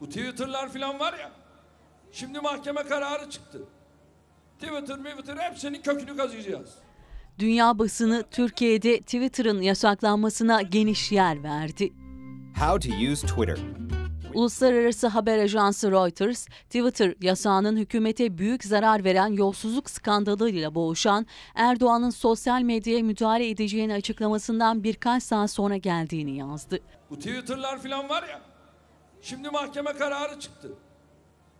Bu Twitter'lar falan var ya. Şimdi mahkeme kararı çıktı. Twitter, Twitter hepsinin kökünü kazıyacağız. Dünya basını Türkiye'de Twitter'ın yasaklanmasına geniş yer verdi. How to use Twitter. Uluslararası haber ajansı Reuters, Twitter yasağının hükümete büyük zarar veren yolsuzluk skandalıyla boğuşan Erdoğan'ın sosyal medyaya müdahale edeceğini açıklamasından birkaç saat sonra geldiğini yazdı. Bu Twitter'lar falan var ya, Şimdi mahkeme kararı çıktı.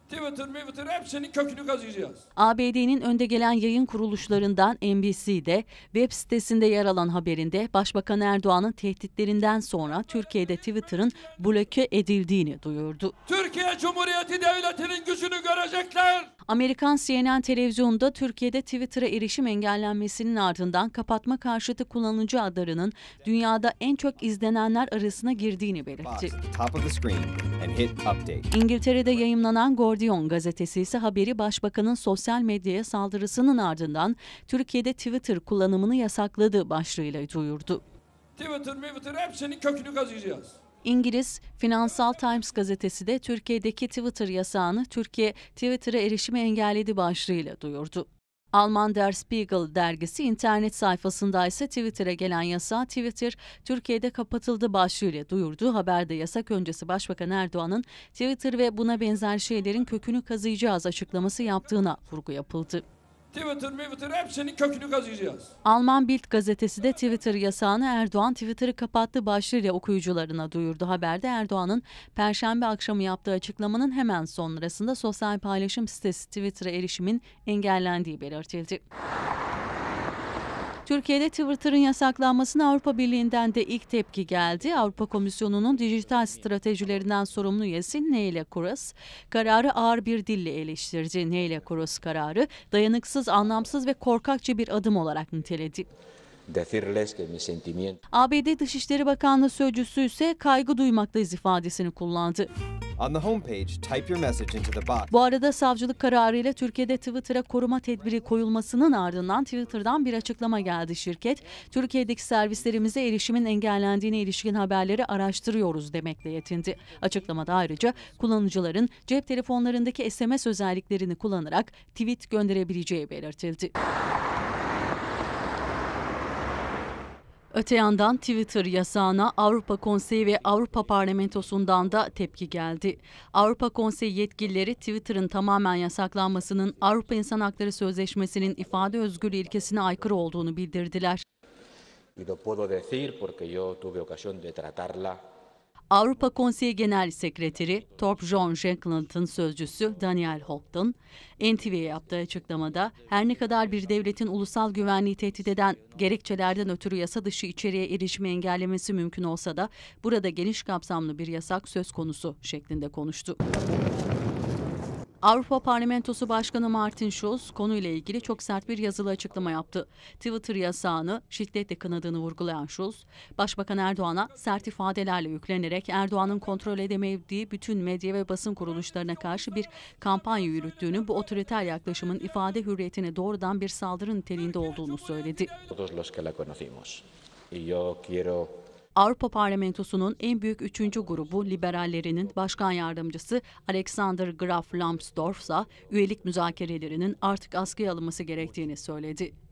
Twitter, Twitter hepsinin kökünü kazıyacağız. ABD'nin önde gelen yayın kuruluşlarından NBC de, web sitesinde yer alan haberinde Başbakan Erdoğan'ın tehditlerinden sonra Türkiye'de Twitter'ın bloke edildiğini duyurdu. Türkiye Cumhuriyeti Devleti'nin gücünü görecekler. Amerikan CNN televizyonda Türkiye'de Twitter'a erişim engellenmesinin ardından kapatma karşıtı kullanıcı adlarının dünyada en çok izlenenler arasına girdiğini belirtti. İngiltere'de yayımlanan Gordion gazetesi ise haberi başbakanın sosyal medyaya saldırısının ardından Türkiye'de Twitter kullanımını yasakladığı başlığıyla duyurdu. Twitter, Twitter hepsinin kökünü kazıyacağız. İngiliz Finansal Times gazetesi de Türkiye'deki Twitter yasağını Türkiye Twitter'a erişimi engelledi başlığıyla duyurdu. Alman Der Spiegel dergisi internet sayfasında ise Twitter'a gelen yasağı Twitter Türkiye'de kapatıldı başlığıyla duyurdu. Haberde yasak öncesi Başbakan Erdoğan'ın Twitter ve buna benzer şeylerin kökünü kazıyacağız açıklaması yaptığına vurgu yapıldı. Twitter, Twitter hepsinin kökünü kazıyacağız. Alman Bild gazetesi de Twitter yasağını Erdoğan Twitter'ı kapattı başlığıyla okuyucularına duyurdu. Haberde Erdoğan'ın perşembe akşamı yaptığı açıklamanın hemen sonrasında sosyal paylaşım sitesi Twitter'a erişimin engellendiği belirtildi. Türkiye'de Twitter'ın yasaklanmasına Avrupa Birliği'nden de ilk tepki geldi. Avrupa Komisyonu'nun dijital stratejilerinden sorumlu üyesi Neyle Kuras, kararı ağır bir dille eleştirdi. Neyle Kuras kararı dayanıksız, anlamsız ve korkakça bir adım olarak niteledi. ABD Dışişleri Bakanlığı Sözcüsü ise kaygı duymaktayız ifadesini kullandı. On the homepage, type your message into the box. Bu arada savcılık kararıyla Türkiye'de Twitter'a koruma tedbiri koyulmasının ardından Twitter'dan bir açıklama geldi şirket. Türkiye'deki servislerimize erişimin engellendiğine ilişkin haberleri araştırıyoruz demekle yetindi. Açıklamada ayrıca kullanıcıların cep telefonlarındaki SMS özelliklerini kullanarak tweet gönderebileceği belirtildi. Öte yandan Twitter yasağına Avrupa Konseyi ve Avrupa Parlamentosu'ndan da tepki geldi. Avrupa Konseyi yetkilileri Twitter'ın tamamen yasaklanmasının Avrupa İnsan Hakları Sözleşmesi'nin ifade özgürlüğü ilkesine aykırı olduğunu bildirdiler. Y lo puedo decir porque yo tuve ocasión de tratarla Avrupa Konseyi Genel Sekreteri Torp John Shackleton sözcüsü Daniel Houghton, NTV'ye yaptığı açıklamada her ne kadar bir devletin ulusal güvenliği tehdit eden gerekçelerden ötürü yasa dışı içeriye erişimi engellemesi mümkün olsa da burada geniş kapsamlı bir yasak söz konusu şeklinde konuştu. Avrupa Parlamentosu Başkanı Martin Schulz konuyla ilgili çok sert bir yazılı açıklama yaptı. Twitter yasağını şiddetle kınadığını vurgulayan Schulz, Başbakan Erdoğan'a sert ifadelerle yüklenerek Erdoğan'ın kontrol edemediği bütün medya ve basın kuruluşlarına karşı bir kampanya yürüttüğünü, bu otoriter yaklaşımın ifade hürriyetine doğrudan bir saldırı niteliğinde olduğunu söyledi. Avrupa Parlamentosu'nun en büyük üçüncü grubu liberallerinin başkan yardımcısı Alexander Graf Lambsdorff ise üyelik müzakerelerinin artık askıya alınması gerektiğini söyledi.